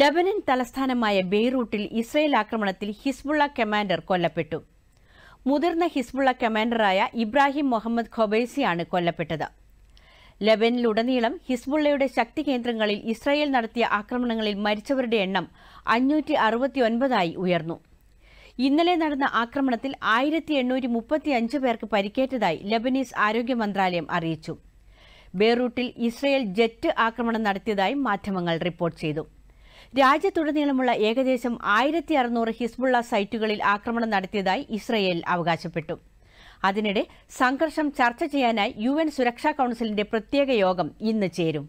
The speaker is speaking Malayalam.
ലബനൻ തലസ്ഥാനമായ ബെയ്റൂട്ടിൽ ഇസ്രയേൽ ആക്രമണത്തിൽ ഹിസ്ബുള്ള കമാൻഡർ കൊല്ലപ്പെട്ടു മുതിർന്ന ഹിസ്ബുള്ള കമാൻഡറായ ഇബ്രാഹിം മുഹമ്മദ് ഖൊബൈസിയാണ് കൊല്ലപ്പെട്ടത് ലബനിലുടനീളം ഹിസ്ബുള്ളയുടെ ശക്തി കേന്ദ്രങ്ങളിൽ ഇസ്രായേൽ നടത്തിയ ആക്രമണങ്ങളിൽ മരിച്ചവരുടെ എണ്ണം അഞ്ഞൂറ്റി അറുപത്തിയൊൻപതായി ഉയർന്നു ഇന്നലെ നടന്ന ആക്രമണത്തിൽ ആയിരത്തി എണ്ണൂറ്റി മുപ്പത്തിയഞ്ച് പേർക്ക് പരിക്കേറ്റതായി ലബനീസ് ആരോഗ്യ മന്ത്രാലയം അറിയിച്ചു ബെയ്റൂട്ടിൽ ഇസ്രയേൽ ജെറ്റ് ആക്രമണം നടത്തിയതായി മാധ്യമങ്ങൾ റിപ്പോർട്ട് ചെയ്തു രാജ്യത്തുടനീളമുള്ള ഏകദേശം ആയിരത്തി അറുനൂറ് ഹിസ്ബുള്ള സൈറ്റുകളിൽ ആക്രമണം നടത്തിയതായി ഇസ്രയേൽ അവകാശപ്പെട്ടു അതിനിടെ സംഘർഷം ചർച്ച ചെയ്യാനായി യു സുരക്ഷാ കൌൺസിലിന്റെ പ്രത്യേക യോഗം ഇന്ന് ചേരും